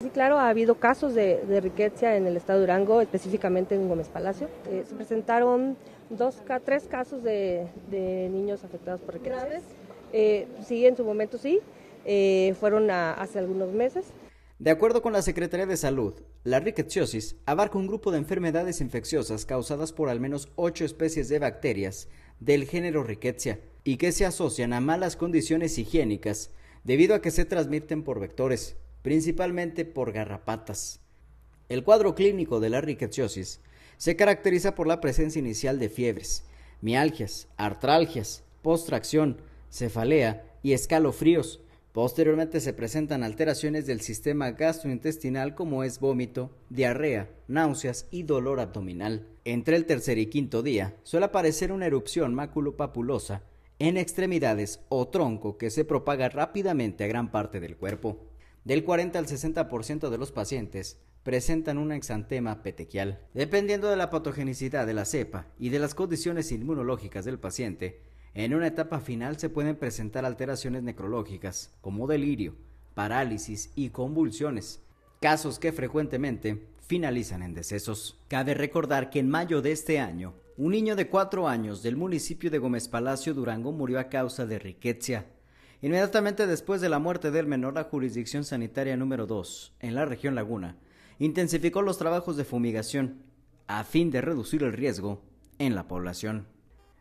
Sí, claro, ha habido casos de, de en el estado de Durango, específicamente en Gómez Palacio. Eh, se presentaron dos, tres casos de, niños afectados por riqueza. Eh, sí, en su momento sí. Eh, fueron hace algunos meses. De acuerdo con la Secretaría de Salud, la riquetsiosis abarca un grupo de enfermedades infecciosas causadas por al menos ocho especies de bacterias del género Rickettsia y que se asocian a malas condiciones higiénicas debido a que se transmiten por vectores principalmente por garrapatas. El cuadro clínico de la riqueciosis se caracteriza por la presencia inicial de fiebres, mialgias, artralgias, postracción, cefalea y escalofríos. Posteriormente se presentan alteraciones del sistema gastrointestinal como es vómito, diarrea, náuseas y dolor abdominal. Entre el tercer y quinto día suele aparecer una erupción maculopapulosa en extremidades o tronco que se propaga rápidamente a gran parte del cuerpo. Del 40 al 60% de los pacientes presentan un exantema petequial. Dependiendo de la patogenicidad de la cepa y de las condiciones inmunológicas del paciente, en una etapa final se pueden presentar alteraciones necrológicas, como delirio, parálisis y convulsiones, casos que frecuentemente finalizan en decesos. Cabe recordar que en mayo de este año, un niño de 4 años del municipio de Gómez Palacio, Durango, murió a causa de riqueza Inmediatamente después de la muerte del menor, la jurisdicción sanitaria número 2, en la región Laguna, intensificó los trabajos de fumigación a fin de reducir el riesgo en la población.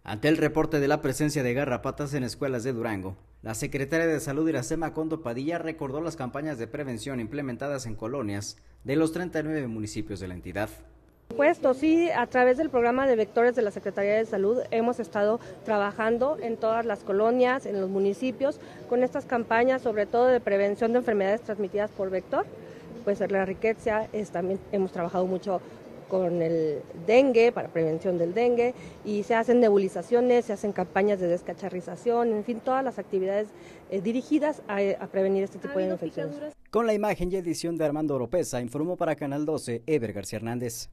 Ante el reporte de la presencia de garrapatas en escuelas de Durango, la secretaria de Salud Iracema Condo Padilla recordó las campañas de prevención implementadas en colonias de los 39 municipios de la entidad supuesto, sí, a través del programa de vectores de la Secretaría de Salud hemos estado trabajando en todas las colonias, en los municipios, con estas campañas, sobre todo de prevención de enfermedades transmitidas por vector. Pues en la riqueza también hemos trabajado mucho con el dengue, para prevención del dengue, y se hacen nebulizaciones, se hacen campañas de descacharrización, en fin, todas las actividades eh, dirigidas a, prevenir este tipo de infecciones. Con la imagen y edición de Armando Oropesa, informó para Canal 12 Ever García Hernández.